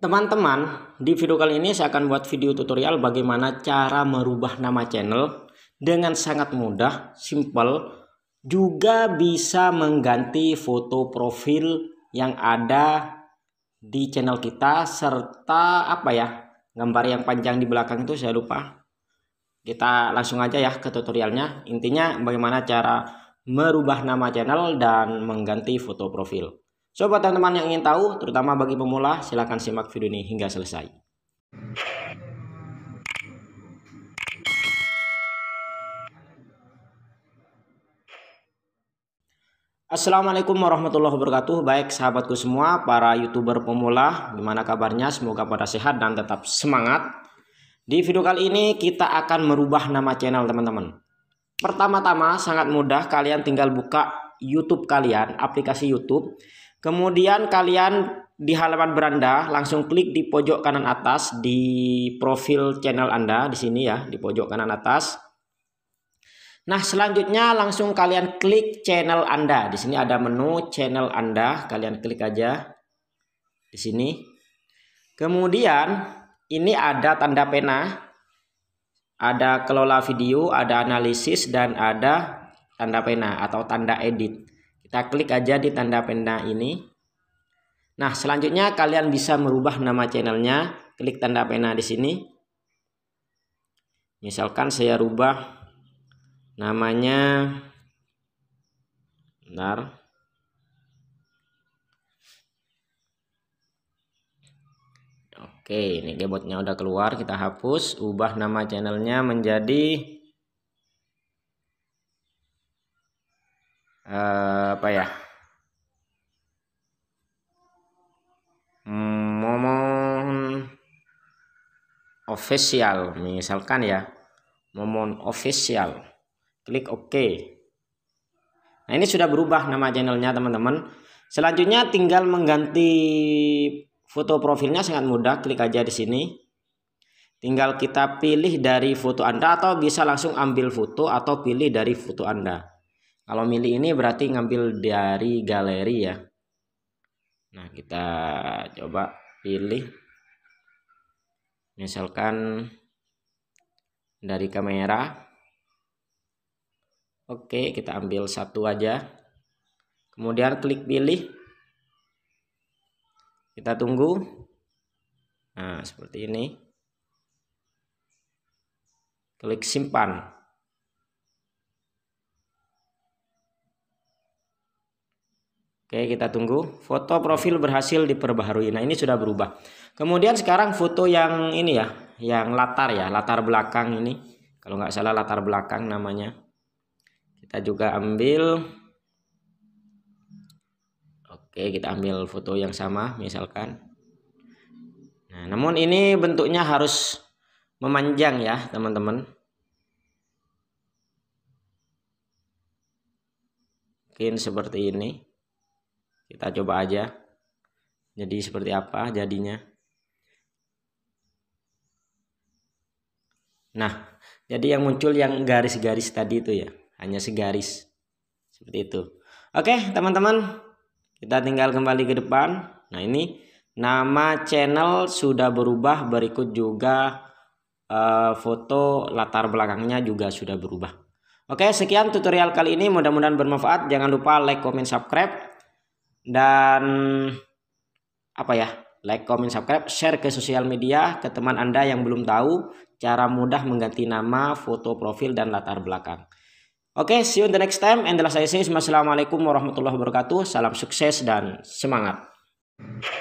Teman-teman, di video kali ini saya akan buat video tutorial bagaimana cara merubah nama channel dengan sangat mudah, simple, juga bisa mengganti foto profil yang ada di channel kita serta apa ya gambar yang panjang di belakang itu saya lupa kita langsung aja ya ke tutorialnya intinya bagaimana cara merubah nama channel dan mengganti foto profil Coba teman-teman yang ingin tahu, terutama bagi pemula, silakan simak video ini hingga selesai. Assalamualaikum warahmatullahi wabarakatuh Baik sahabatku semua para youtuber pemula Gimana kabarnya semoga pada sehat dan tetap semangat Di video kali ini kita akan merubah nama channel teman-teman Pertama-tama sangat mudah kalian tinggal buka youtube kalian Aplikasi youtube Kemudian kalian di halaman beranda langsung klik di pojok kanan atas di profil channel Anda di sini ya, di pojok kanan atas. Nah, selanjutnya langsung kalian klik channel Anda. Di sini ada menu channel Anda, kalian klik aja di sini. Kemudian ini ada tanda pena. Ada kelola video, ada analisis dan ada tanda pena atau tanda edit. Kita klik aja di tanda pena ini. Nah, selanjutnya kalian bisa merubah nama channelnya. Klik tanda pena di sini. Misalkan saya rubah namanya Bentar. Oke, ini gebotnya udah keluar, kita hapus, ubah nama channelnya menjadi uh, apa ya momon official misalkan ya momon official klik ok nah ini sudah berubah nama channelnya teman-teman selanjutnya tinggal mengganti foto profilnya sangat mudah klik aja di sini tinggal kita pilih dari foto anda atau bisa langsung ambil foto atau pilih dari foto anda kalau milih ini berarti ngambil dari galeri ya. Nah, kita coba pilih misalkan dari kamera. Oke, kita ambil satu aja. Kemudian klik pilih. Kita tunggu. Nah, seperti ini. Klik simpan. Oke, kita tunggu. Foto profil berhasil diperbaharui. Nah, ini sudah berubah. Kemudian sekarang foto yang ini ya, yang latar ya, latar belakang ini. Kalau nggak salah latar belakang namanya. Kita juga ambil. Oke, kita ambil foto yang sama misalkan. Nah, namun ini bentuknya harus memanjang ya, teman-teman. Mungkin seperti ini kita coba aja jadi seperti apa jadinya nah jadi yang muncul yang garis-garis tadi itu ya hanya segaris seperti itu oke teman-teman kita tinggal kembali ke depan nah ini nama channel sudah berubah berikut juga eh, foto latar belakangnya juga sudah berubah oke sekian tutorial kali ini mudah-mudahan bermanfaat jangan lupa like comment subscribe dan apa ya like comment subscribe share ke sosial media ke teman anda yang belum tahu cara mudah mengganti nama foto profil dan latar belakang Oke, okay, see you in the next time. And the last I say, Assalamualaikum warahmatullahi wabarakatuh. Salam sukses dan semangat.